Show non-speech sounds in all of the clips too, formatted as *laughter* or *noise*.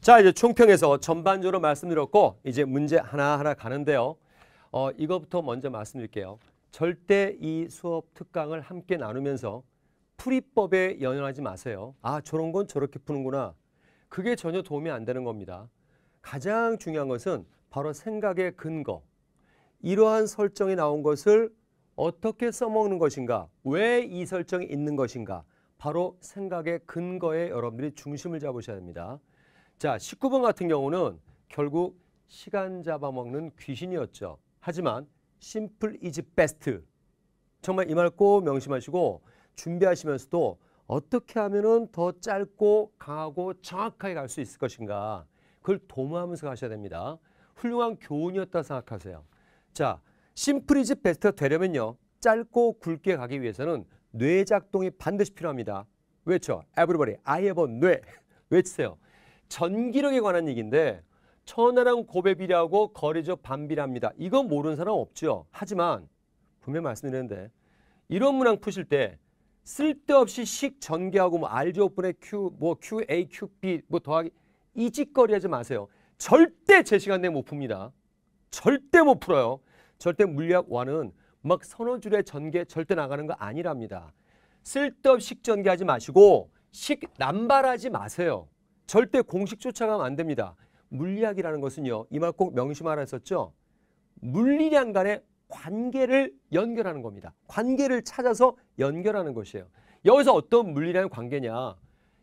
자 이제 총평에서 전반적으로 말씀드렸고 이제 문제 하나하나 가는데요. 어, 이것부터 먼저 말씀드릴게요. 절대 이 수업 특강을 함께 나누면서 풀이법에 연연하지 마세요. 아 저런 건 저렇게 푸는구나. 그게 전혀 도움이 안 되는 겁니다. 가장 중요한 것은 바로 생각의 근거. 이러한 설정이 나온 것을 어떻게 써먹는 것인가? 왜 이 설정이 있는 것인가? 바로 생각의 근거에 여러분들이 중심을 잡으셔야 됩니다. 자, 19번 같은 경우는 결국 시간 잡아먹는 귀신이었죠. 하지만 심플 이즈 베스트. 정말 이 말 꼭 명심하시고 준비하시면서도 어떻게 하면 더 짧고 강하고 정확하게 갈 수 있을 것인가 그걸 도모하면서 가셔야 됩니다. 훌륭한 교훈이었다 생각하세요. 자, 심플 이즈 베스트가 되려면요. 짧고 굵게 가기 위해서는 뇌 작동이 반드시 필요합니다. 왜쳐에 v 리버리 아이 d y 뇌. 외치세요. *laughs* 전기력에 관한 얘기인데 천하랑 고배비라고 거리적 반비례합니다. 이건 모르는 사람 없죠. 하지만 분명히 말씀드렸는데 이런 문항 푸실 때 쓸데없이 식 전개하고 뭐 R제곱분의 Q, 뭐 QA, QB 뭐 더하기 이 짓거리 하지 마세요. 절대 제 시간 내에 못 풉니다. 절대 못 풀어요. 절대 물리학 1은 막 서너 줄의 전개 절대 나가는 거 아니랍니다. 쓸데없이 식전개하지 마시고 식난발하지 마세요. 절대 공식 쫓아가면 안 됩니다. 물리학이라는 것은요. 이 말 꼭 명심하라 했었죠. 물리량 간의 관계를 연결하는 겁니다. 관계를 찾아서 연결하는 것이에요. 여기서 어떤 물리량 관계냐.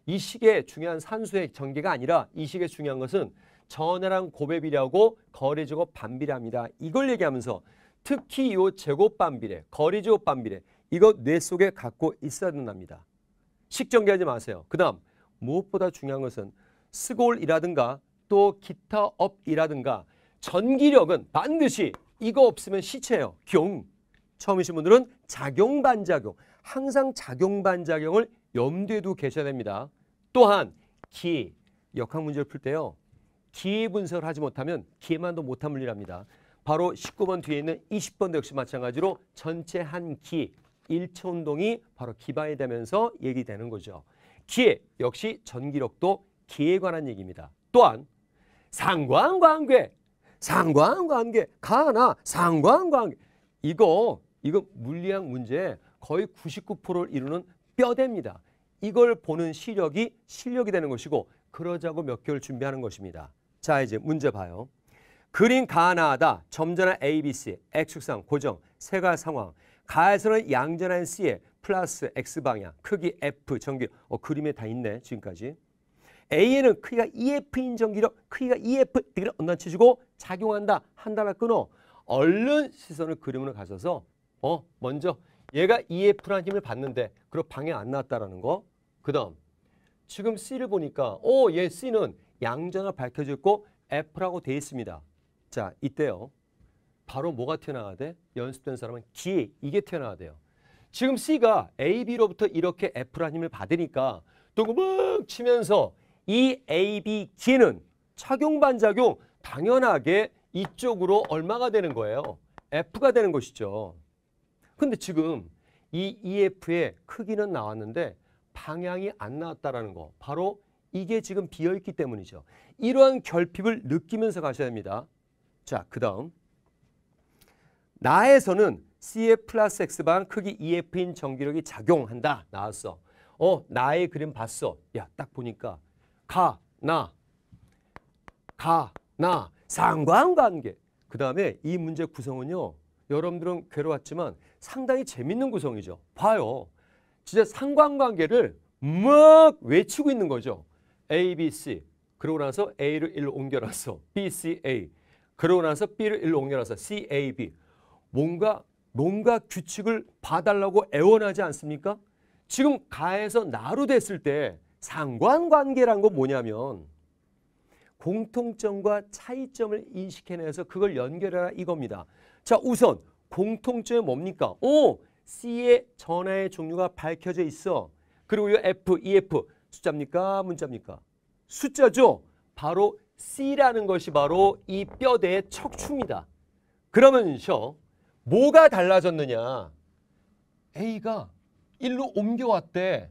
이 식의 중요한 산수의 전개가 아니라 이 식의 중요한 것은 전해랑 고배비례하고 거리제곱 반비례합니다. 이걸 얘기하면서 특히 이 제곱 반비례, 거리제곱 반비례 이거 뇌 속에 갖고 있어야 된답니다. 식전개하지 마세요. 그 다음 무엇보다 중요한 것은 스골이라든가 또 기타 업이라든가 전기력은 반드시 이거 없으면 시체예요. 경. 처음이신 분들은 작용 반작용. 항상 작용 반작용을 염두에 두고 계셔야 됩니다. 또한 기. 역학 문제를 풀 때요. 기 분석을 하지 못하면 기만도 못한 물리랍니다. 바로 19번 뒤에 있는 20번도 역시 마찬가지로 전체 한 기, 일체 운동이 바로 기반이 되면서 얘기되는 거죠. 기에 역시 전기력도 기에 관한 얘기입니다. 또한 상관관계 상관관계 가나 상관관계 이거 이거 물리학 문제 거의 99%를 이루는 뼈대입니다. 이걸 보는 시력이 실력이 되는 것이고 그러자고 몇 개월 준비하는 것입니다. 자 이제 문제 봐요. 그림 가나하다 점전한 A, B, C, 액축상 고정, 세가 상황, 가에서는 양전한 C에 플러스 x 방향 크기 f 전기 어, 그림에 다 있네 지금까지 AN은 크기가 EF인 전기력 크기가 EF 이걸 언단치주고 작용한다 한 달에 끊어 얼른 시선을 그림으로 가셔서 어 먼저 얘가 EF라는 힘을 받는데 그럼 방향 안 나왔다라는 거그 다음 지금 C를 보니까 오얘 어, C는 양전화밝혀졌 있고 F라고 돼 있습니다 자 이때요 바로 뭐가 튀어나와야 돼? 연습된 사람은 기 이게 튀어나와야 돼요 지금 C가 AB로부터 이렇게 F'라는 힘을 받으니까 동그멍 치면서 이 a b d 는 착용 반작용 당연하게 이쪽으로 얼마가 되는 거예요? F가 되는 것이죠. 근데 지금 이 EF의 크기는 나왔는데 방향이 안 나왔다라는 거. 바로 이게 지금 비어있기 때문이죠. 이러한 결핍을 느끼면서 가셔야 됩니다. 자, 그 다음. 나에서는 c f 플러스 X방 크기 EF인 전기력이 작용한다. 나왔어. 어, 나의 그림 봤어. 야, 딱 보니까 가, 나, 가, 나 상관관계. 그 다음에 이 문제 구성은요. 여러분들은 괴로웠지만 상당히 재밌는 구성이죠. 봐요. 진짜 상관관계를 막 외치고 있는 거죠. A, B, C. 그러고 나서 A를 1로 옮겨놨어. B, C, A. 그러고 나서 B를 1로 옮겨놨어. C, A, B. 뭔가 뭔가 규칙을 봐달라고 애원하지 않습니까? 지금 가에서 나로 됐을 때 상관관계란 건 뭐냐면 공통점과 차이점을 인식해내서 그걸 연결해라 이겁니다. 자 우선 공통점이 뭡니까? 오 C의 전화의 종류가 밝혀져 있어. 그리고 이 F, EF 숫자입니까? 문자입니까? 숫자죠. 바로 C라는 것이 바로 이 뼈대의 척추입니다. 그러면서 뭐가 달라졌느냐? A가 일로 옮겨왔대.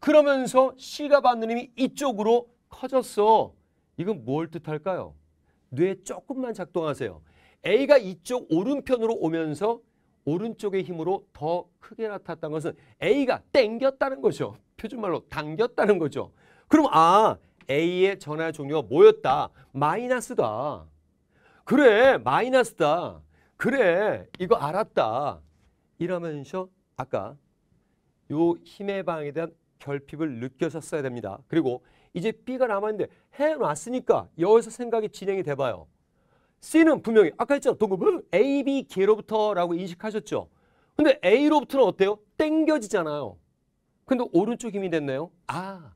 그러면서 C가 받는 힘이 이쪽으로 커졌어. 이건 뭘 뜻할까요? 뇌 조금만 작동하세요. A가 이쪽 오른편으로 오면서 오른쪽의 힘으로 더 크게 나타났다는 것은 A가 땡겼다는 거죠. 표준말로 당겼다는 거죠. 그럼 아 A의 전화 종류가 뭐였다. 마이너스다. 그래 마이너스다. 그래 이거 알았다 이러면서 아까 요 힘의 방에 대한 결핍을 느껴셨어야 됩니다. 그리고 이제 B가 남았는데 해놨으니까 여기서 생각이 진행이 돼봐요. C는 분명히 아까 했잖아 동급 뭐, A, B, K로부터라고 인식하셨죠. 근데 A로부터는 어때요? 땡겨지잖아요. 근데 오른쪽 힘이 됐네요. 아,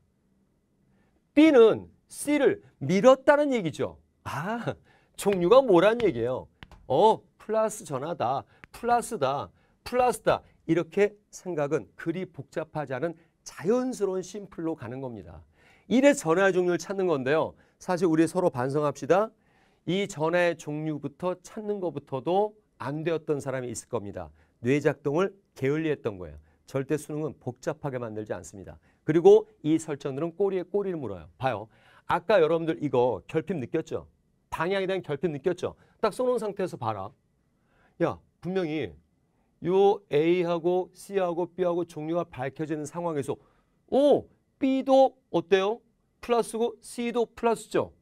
B는 C를 밀었다는 얘기죠. 아, 종류가 뭐란 얘기예요. 어, 플러스 전화다, 플러스다, 플러스다 이렇게 생각은 그리 복잡하지 않은 자연스러운 심플로 가는 겁니다. 이래 전화의 종류를 찾는 건데요. 사실 우리 서로 반성합시다. 이 전화의 종류부터 찾는 것부터도 안 되었던 사람이 있을 겁니다. 뇌작동을 게을리했던 거예요. 절대 수능은 복잡하게 만들지 않습니다. 그리고 이 설정들은 꼬리에 꼬리를 물어요. 봐요. 아까 여러분들 이거 결핍 느꼈죠? 방향에 대한 결핍 느꼈죠? 딱 써놓은 상태에서 봐라. 야 분명히 요 A하고 C하고 B하고 종류가 밝혀지는 상황에서 오 B도 어때요? 플러스고 C도 플러스죠.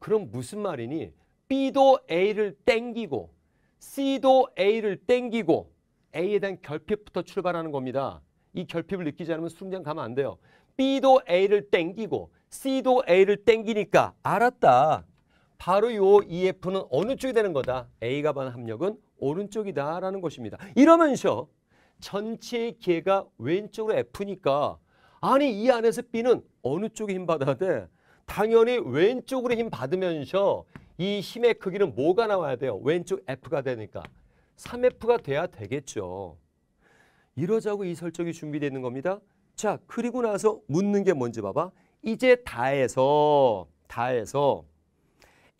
그럼 무슨 말이니? B도 A를 땡기고 C도 A를 땡기고 A에 대한 결핍부터 출발하는 겁니다. 이 결핍을 느끼지 않으면 수능장 가면 안 돼요. B도 A를 땡기고 C도 A를 땡기니까 알았다. 바로 요 EF는 어느 쪽이 되는 거다. A가 받반 합력은 오른쪽이다라는 것입니다. 이러면서 전체 개가 왼쪽으로 F니까 아니 이 안에서 B는 어느 쪽에 힘 받아야 돼? 당연히 왼쪽으로 힘 받으면서 이 힘의 크기는 뭐가 나와야 돼요? 왼쪽 F가 되니까 3F가 돼야 되겠죠. 이러자고 이 설정이 준비되는 겁니다. 자 그리고 나서 묻는 게 뭔지 봐봐. 이제 다에서 다에서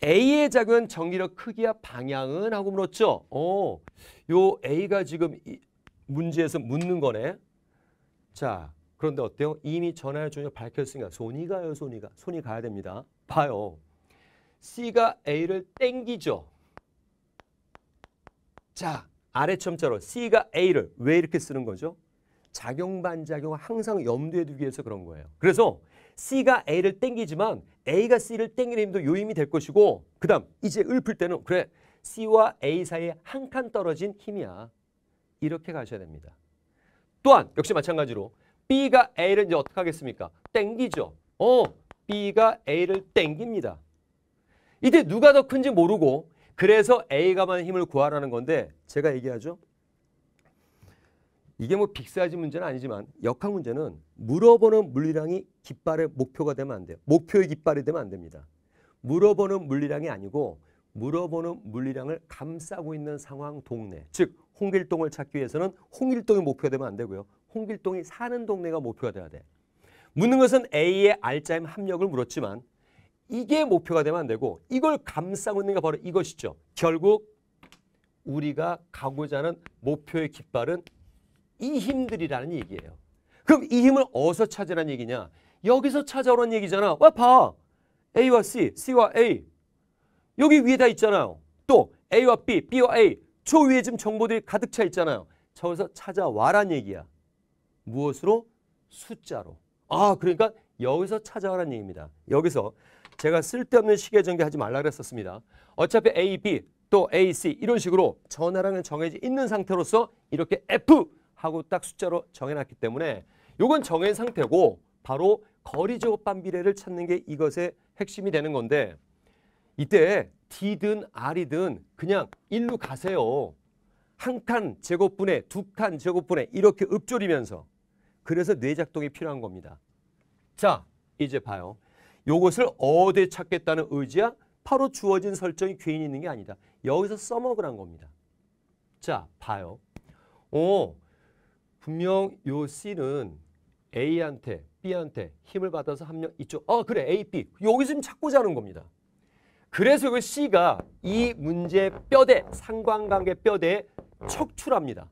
A의 작은 전기력 크기와 방향은 하고 물었죠. 어, 요 A가 지금 문제에서 묻는 거네. 자, 그런데 어때요? 이미 전화의 종류 밝혔으니까 손이 가요, 손이 가. 손이 가야 됩니다. 봐요. C가 A를 땡기죠. 자, 아래 첨자로 C가 A를 왜 이렇게 쓰는 거죠? 작용 반작용을 항상 염두에 두기 위해서 그런 거예요. 그래서 C가 A를 땡기지만 A가 C를 땡기는 힘도 요임이 될 것이고 그 다음 이제 읊을 때는 그래 C와 A 사이에 한 칸 떨어진 힘이야. 이렇게 가셔야 됩니다. 또한 역시 마찬가지로 B가 A를 이제 어떻게 하겠습니까? 땡기죠. 어, B가 A를 땡깁니다. 이때 누가 더 큰지 모르고 그래서 A가만 힘을 구하라는 건데 제가 얘기하죠. 이게 뭐 빅사이즈 문제는 아니지만 역학 문제는 물어보는 물리량이 깃발의 목표가 되면 안 돼요. 목표의 깃발이 되면 안 됩니다. 물어보는 물리량이 아니고 물어보는 물리량을 감싸고 있는 상황 동네 즉 홍길동을 찾기 위해서는 홍길동이 목표가 되면 안 되고요. 홍길동이 사는 동네가 목표가 돼야 돼. 묻는 것은 A의 알짜임 합력을 물었지만 이게 목표가 되면 안 되고 이걸 감싸고 있는 게 바로 이것이죠. 결국 우리가 가고자 하는 목표의 깃발은 이 힘들이라는 얘기예요. 그럼 이 힘을 어디서 찾으라는 얘기냐? 여기서 찾아오라는 얘기잖아. 와 봐. A와 C, C와 A. 여기 위에 다 있잖아요. 또 A와 B, B와 A. 저 위에 지금 정보들이 가득 차 있잖아요. 저기서 찾아와라는 얘기야. 무엇으로? 숫자로. 아 그러니까 여기서 찾아와라는 얘기입니다. 여기서 제가 쓸데없는 시계 전개하지 말라 그랬었습니다. 어차피 A, B 또 A, C 이런 식으로 전화량은 정해져 있는 상태로서 이렇게 F 하고 딱 숫자로 정해놨기 때문에 이건 정한 상태고 바로 거리 제곱 반비례를 찾는 게 이것의 핵심이 되는 건데 이때 D든 R이든 그냥 1로 가세요. 한 칸 제곱분에 두칸 제곱분에 이렇게 읊조리면서 그래서 뇌작동이 필요한 겁니다. 자 이제 봐요. 요것을 어디에 찾겠다는 의지야? 바로 주어진 설정이 괜히 있는 게 아니다. 여기서 써먹으란 겁니다. 자 봐요. 오 분명 요 C는 A한테 B한테 힘을 받아서 합력 이쪽 어 그래 A, B 여기서 지금 찾고자 하는 겁니다. 그래서 그 C가 이 문제 뼈대 상관관계 뼈대에 척출합니다.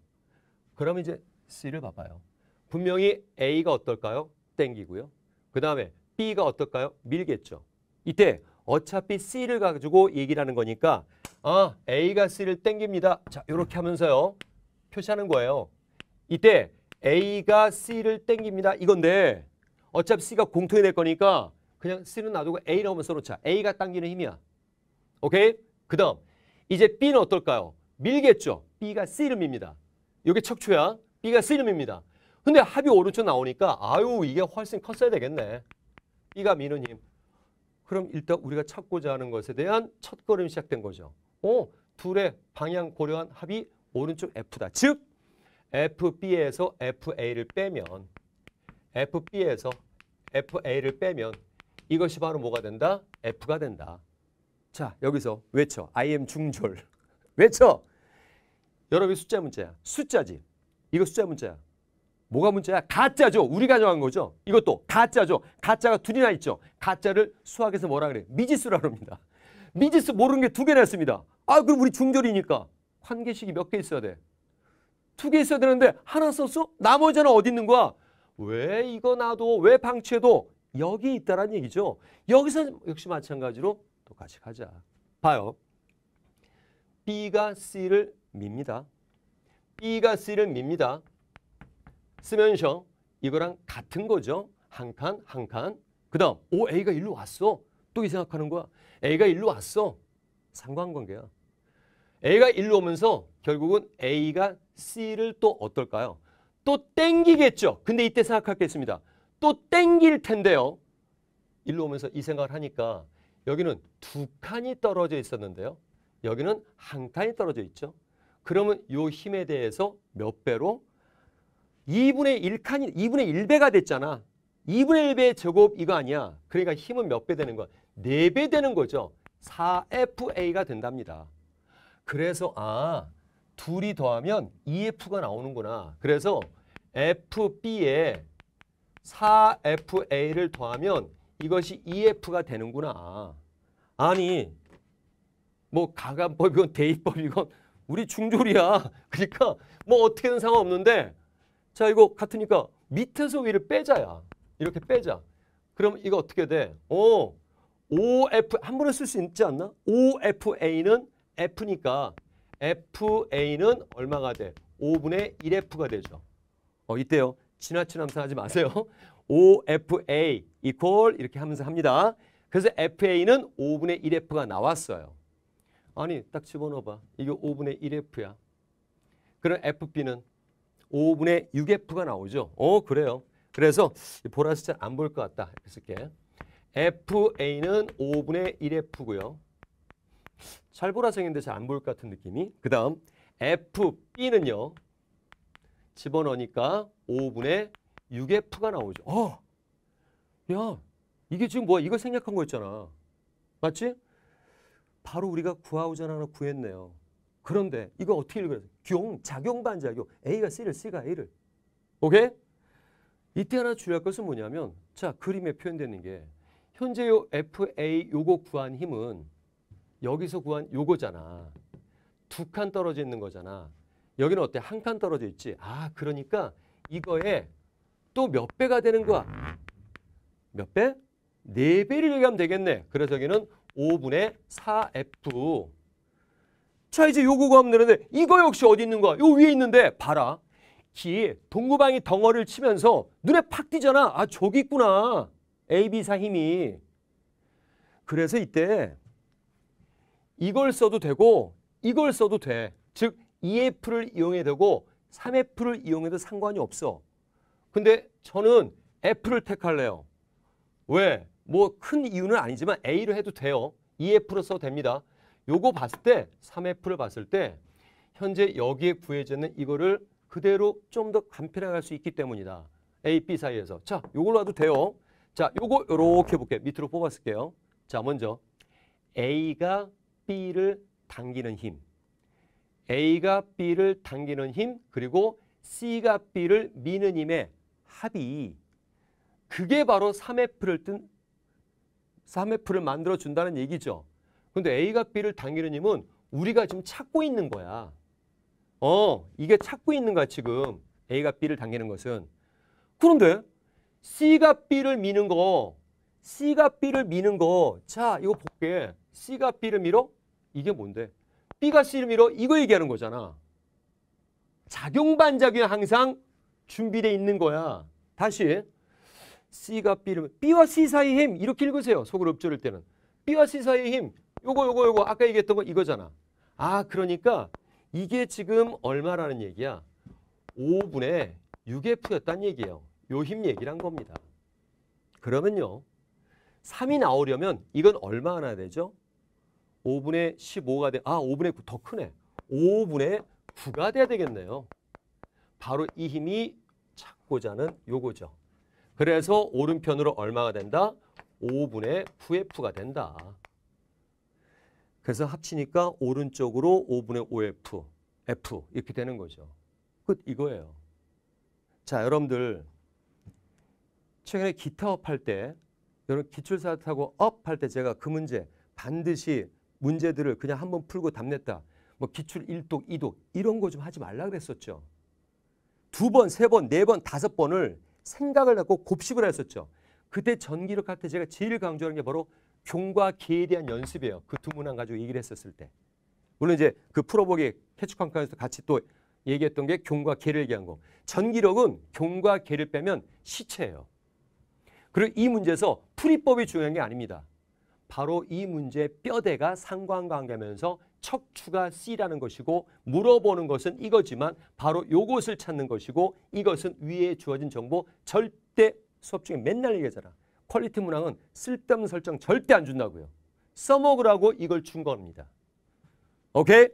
그러면 이제 C를 봐봐요. 분명히 A가 어떨까요? 땡기고요. 그 다음에 B가 어떨까요? 밀겠죠. 이때 어차피 C를 가지고 얘기를 하는 거니까 아 A가 C를 땡깁니다. 자 이렇게 하면서요. 표시하는 거예요. 이때 A가 C를 땡깁니다. 이건데 어차피 C가 공통이 될 거니까 그냥 C는 놔두고 a 라고 하면 써놓자. A가 당기는 힘이야. 오케이? 그 다음 이제 B는 어떨까요? 밀겠죠. B가 C를 밉니다. 이게 척추야. B가 C를 밉니다. 근데 합이 오른쪽 나오니까 아유 이게 훨씬 컸어야 되겠네. B가 미는 힘. 그럼 일단 우리가 찾고자 하는 것에 대한 첫걸음이 시작된 거죠. 어, 둘의 방향 고려한 합이 오른쪽 F다. 즉 FB에서 FA를 빼면 FB에서 FA를 빼면 이것이 바로 뭐가 된다? F가 된다. 자, 여기서 외쳐. I am 중졸. *laughs* 외쳐. 여러분이 숫자 문제야. 숫자지. 이거 숫자 문제야. 뭐가 문제야? 가짜죠. 우리가 정한 거죠. 이것도 가짜죠. 가짜가 둘이나 있죠. 가짜를 수학에서 뭐라 그래? 미지수라 그럽니다. 미지수 모르는 게 두 개나 있습니다. 아, 그럼 우리 중졸이니까 관계식이 몇 개 있어야 돼? 두개 있어야 되는데 하나 썼어? 나머지 하나 어디 있는 거야? 왜 이거 놔도 왜 방치해도 여기 있다라는 얘기죠. 여기서 역시 마찬가지로 똑같이 가자. 봐요. B가 C를 밉니다. B가 C를 밉니다. 쓰면서 이거랑 같은 거죠. 한 칸, 한 칸. 그 다음, 오, A가 일로 왔어. 또 이 생각하는 거야. A가 일로 왔어. 상관관계야. A가 1로 오면서 결국은 A가 C를 또 어떨까요? 또 땡기겠죠. 근데 이때 생각하겠습니다. 또 땡길 텐데요. 1로 오면서 이 생각을 하니까 여기는 두 칸이 떨어져 있었는데요. 여기는 한 칸이 떨어져 있죠. 그러면 요 힘에 대해서 몇 배로? 2분의 1칸이 2분의 1배가 됐잖아. 2분의 1배 의 제곱 이거 아니야. 그러니까 힘은 몇 배 되는 거야? 4배 되는 거죠. 4FA가 된답니다. 그래서 아 둘이 더하면 EF가 나오는구나. 그래서 FB에 4FA를 더하면 이것이 EF가 되는구나. 아니 뭐 가감법이건 대입법이건 우리 중졸이야. *laughs* 그러니까 뭐 어떻게든 상관없는데 자 이거 같으니까 밑에서 위를 빼자야. 이렇게 빼자. 그럼 이거 어떻게 돼? 어, 오, OF 한 번에 쓸 수 있지 않나? OFA는 F니까 FA는 얼마가 돼? 5분의 1F가 되죠. 어, 이때요. 지나친 함수하지 마세요. OFA *laughs* equal 이렇게 하면서 합니다. 그래서 FA는 5분의 1F가 나왔어요. 아니 딱 집어넣어봐. 이게 5분의 1F야. 그럼 FB는 5분의 6F가 나오죠. 어 그래요. 그래서 보라색 잘안 보일 것 같다. 이렇게 쓸게. FA는 5분의 1F고요. 잘 보라 생인데 잘 안 보일 것 같은 느낌이. 그 다음 FB는요. 집어넣으니까 5분의 6F가 나오죠. 어! 야, 이게 지금 뭐야? 이걸 생략한 거였잖아. 맞지? 바로 우리가 구하우전 하나 구했네요. 그런데 이거 어떻게 읽어야 경, 작용, 반작용. A가 C를, C가 A를. 오케이? 이때 하나 주의할 것은 뭐냐면 자, 그림에 표현되는 게 현재 요 FA 요거 구한 힘은 여기서 구한 요거잖아. 두 칸 떨어져 있는 거잖아. 여기는 어때? 한 칸 떨어져 있지. 아 그러니까 이거에 또 몇 배가 되는 거야. 몇 배? 네배를 얘기하면 되겠네. 그래서 여기는 5분의 4F. 자 이제 요거 구하면 되는데 이거 역시 어디 있는 거야? 요 위에 있는데 봐라. 기 동구방이 덩어리를 치면서 눈에 팍 띄잖아. 아 저기 있구나. AB사 힘이. 그래서 이때 이걸 써도 되고 이걸 써도 돼. 즉 e f 를 이용해 도 되고 3F를 이용해도 상관이 없어. 근데 저는 F를 택할래요. 왜? 뭐 큰 이유는 아니지만 A로 해도 돼요. e f 로 써도 됩니다. 요거 봤을 때 3F를 봤을 때 현재 여기에 구해지는 이거를 그대로 좀 더 간편하게 할 수 있기 때문이다. A, B 사이에서. 자, 요걸로 와도 돼요. 자, 요거 요렇게 볼게요. 밑으로 뽑았을게요. 자, 먼저 A가 B를 당기는 힘, A가 B를 당기는 힘, 그리고 C가 B를 미는 힘의 합이 그게 바로 3F를 뜬 3F를 만들어 준다는 얘기죠. 근데 A가 B를 당기는 힘은 우리가 지금 찾고 있는 거야. 어, 이게 찾고 있는 거야, 지금. A가 B를 당기는 것은. 그런데 C가 B를 미는 거 C가 B를 미는 거. 자, 이거 볼게. C가 B를 밀어? 이게 뭔데? B가 C를 밀어? 이거 얘기하는 거잖아. 작용 반작용이 항상 준비돼 있는 거야. 다시 C가 B를 B와 C 사이의 힘 이렇게 읽으세요. 속으로 읊조릴 때는 B와 C 사이의 힘 요거 요거 요거 아까 얘기했던 거 이거잖아. 아 그러니까 이게 지금 얼마라는 얘기야? 5분의 6 f 였다는 얘기예요. 요 힘 얘기란 겁니다. 그러면요. 3이 나오려면 이건 얼마나 되죠? 5분의 15가 돼. 아, 5분의 9더 크네. 5분의 9가 돼야 되겠네요. 바로 이 힘이 찾고자 하는 요거죠. 그래서 오른편으로 얼마가 된다? 5분의 9F가 된다. 그래서 합치니까 오른쪽으로 5분의 5F, F 이렇게 되는 거죠. 끝 이거예요. 자, 여러분들 최근에 기타업 할때 여러분 기출사타고 업 할 때 제가 그 문제 반드시 문제들을 그냥 한 번 풀고 답냈다. 뭐 기출 1독, 2독 이런 거 좀 하지 말라 그랬었죠. 두 번, 세 번, 네 번, 다섯 번을 생각을 갖고 곱씹을 했었죠. 그때 전기력 할 때 제가 제일 강조하는 게 바로 경과 기에 대한 연습이에요. 그 두 문항 가지고 얘기를 했었을 때. 물론 이제 그 풀어보기 캐치컨카에서 같이 또 얘기했던 게 경과 계를 얘기한 거. 전기력은 경과 계를 빼면 시체예요. 그리고 이 문제에서 풀이법이 중요한 게 아닙니다. 바로 이 문제의 뼈대가 상관관계면서 척추가 C라는 것이고 물어보는 것은 이거지만 바로 요것을 찾는 것이고 이것은 위에 주어진 정보 절대 수업 중에 맨날 얘기하잖아. 퀄리티 문항은 쓸데없는 설정 절대 안 준다고요. 써먹으라고 이걸 준 겁니다. 오케이?